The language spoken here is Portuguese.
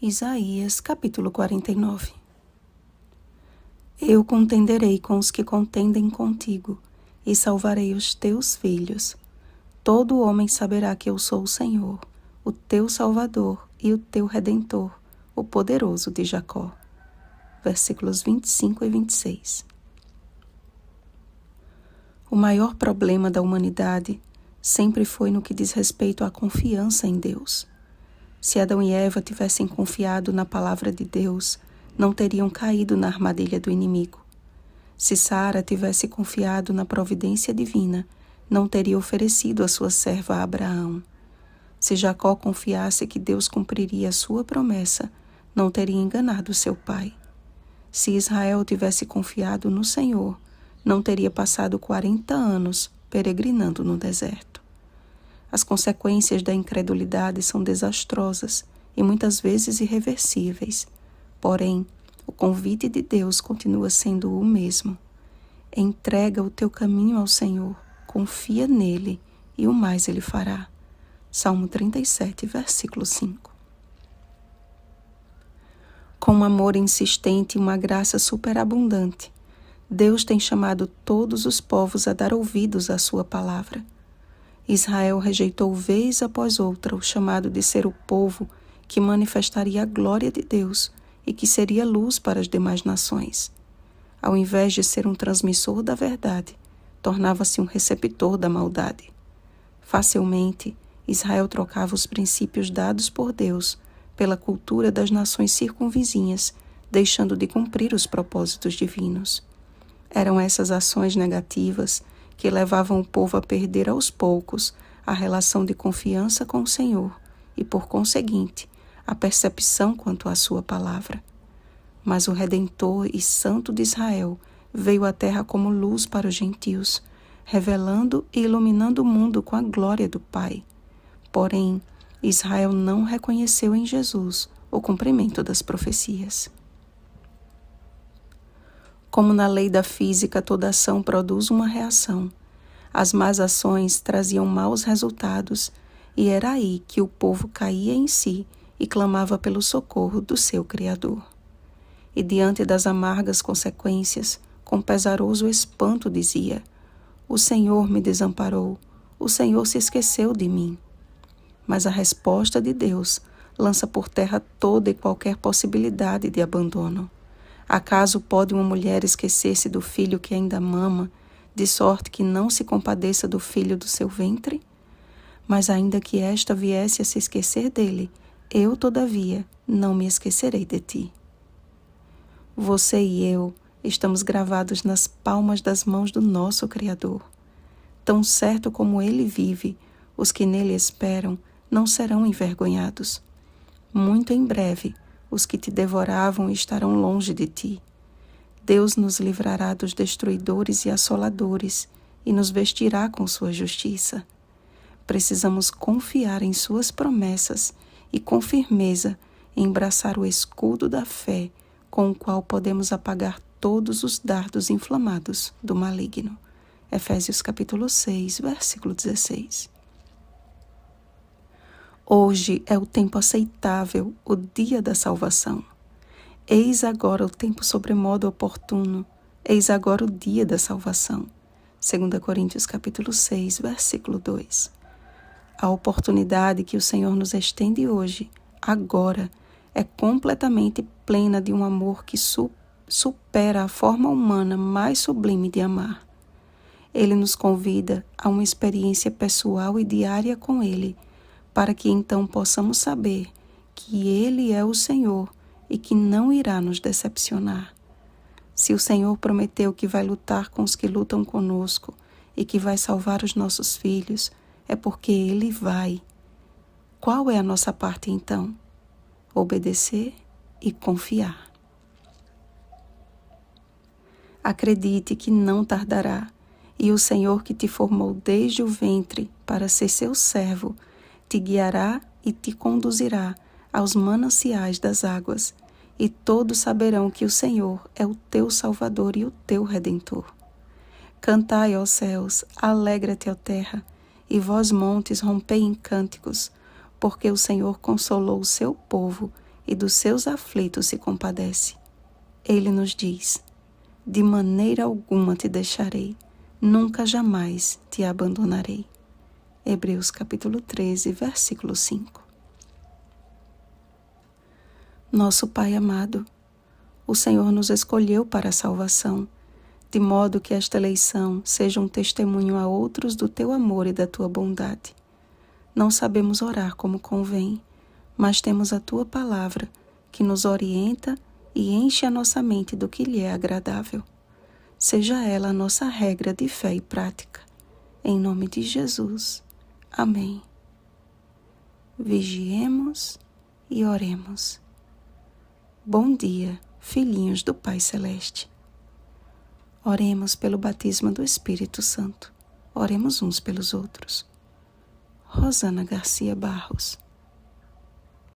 Isaías capítulo 49 Eu contenderei com os que contendem contigo, e salvarei os teus filhos. Todo homem saberá que eu sou o Senhor, o teu Salvador e o teu Redentor, o poderoso de Jacó. Versículos 25 e 26 O maior problema da humanidade sempre foi no que diz respeito à confiança em Deus. Se Adão e Eva tivessem confiado na palavra de Deus, não teriam caído na armadilha do inimigo. Se Sara tivesse confiado na providência divina, não teria oferecido a sua serva a Abraão. Se Jacó confiasse que Deus cumpriria a sua promessa, não teria enganado seu pai. Se Israel tivesse confiado no Senhor, não teria passado quarenta anos peregrinando no deserto. As consequências da incredulidade são desastrosas e muitas vezes irreversíveis. Porém, o convite de Deus continua sendo o mesmo. Entrega o teu caminho ao Senhor, confia nele e o mais ele fará. Salmo 37, versículo 5. Com um amor insistente e uma graça superabundante, Deus tem chamado todos os povos a dar ouvidos à sua palavra Israel rejeitou vez após outra o chamado de ser o povo que manifestaria a glória de Deus e que seria luz para as demais nações. Ao invés de ser um transmissor da verdade, tornava-se um receptor da maldade. Facilmente, Israel trocava os princípios dados por Deus pela cultura das nações circunvizinhas, deixando de cumprir os propósitos divinos. Eram essas ações negativas que levavam o povo a perder aos poucos a relação de confiança com o Senhor e, por conseguinte, a percepção quanto à Sua palavra. Mas o Redentor e Santo de Israel veio à terra como luz para os gentios, revelando e iluminando o mundo com a glória do Pai. Porém, Israel não reconheceu em Jesus o cumprimento das profecias. Como na lei da física, toda ação produz uma reação. As más ações traziam maus resultados, e era aí que o povo caía em si e clamava pelo socorro do seu Criador. E diante das amargas consequências, com pesaroso espanto dizia: O Senhor me desamparou, o Senhor se esqueceu de mim. Mas a resposta de Deus lança por terra toda e qualquer possibilidade de abandono. Acaso pode uma mulher esquecer-se do filho que ainda mama, de sorte que não se compadeça do filho do seu ventre? Mas ainda que esta viesse a se esquecer dele, eu, todavia, não me esquecerei de ti. Você e eu estamos gravados nas palmas das mãos do nosso Criador. Tão certo como ele vive, os que nele esperam não serão envergonhados. Muito em breve, os que te devoravam estarão longe de ti. Deus nos livrará dos destruidores e assoladores e nos vestirá com sua justiça. Precisamos confiar em suas promessas e, com firmeza, embraçar o escudo da fé com o qual podemos apagar todos os dardos inflamados do maligno. Efésios capítulo 6, versículo 16. Hoje é o tempo aceitável, o dia da salvação. Eis agora o tempo sobremodo oportuno, eis agora o dia da salvação. 2 Coríntios capítulo 6, versículo 2. A oportunidade que o Senhor nos estende hoje, agora, é completamente plena de um amor que supera a forma humana mais sublime de amar. Ele nos convida a uma experiência pessoal e diária com Ele para que então possamos saber que Ele é o Senhor e que não irá nos decepcionar. Se o Senhor prometeu que vai lutar com os que lutam conosco e que vai salvar os nossos filhos, é porque Ele vai. Qual é a nossa parte então? Obedecer e confiar. Acredite que não tardará, e o Senhor que te formou desde o ventre para ser seu servo te guiará e te conduzirá aos mananciais das águas, e todos saberão que o Senhor é o teu Salvador e o teu Redentor. Cantai, ó céus, alegra-te, ó terra, e vós, montes, rompei em cânticos, porque o Senhor consolou o seu povo e dos seus aflitos se compadece. Ele nos diz: De maneira alguma te deixarei, nunca jamais te abandonarei. Hebreus capítulo 13, versículo 5. Nosso Pai amado, o Senhor nos escolheu para a salvação, de modo que esta eleição seja um testemunho a outros do teu amor e da tua bondade. Não sabemos orar como convém, mas temos a tua palavra que nos orienta e enche a nossa mente do que lhe é agradável. Seja ela a nossa regra de fé e prática. Em nome de Jesus. Amém. Vigiemos e oremos. Bom dia, filhinhos do Pai Celeste. Oremos pelo batismo do Espírito Santo. Oremos uns pelos outros. Rosana Garcia Barros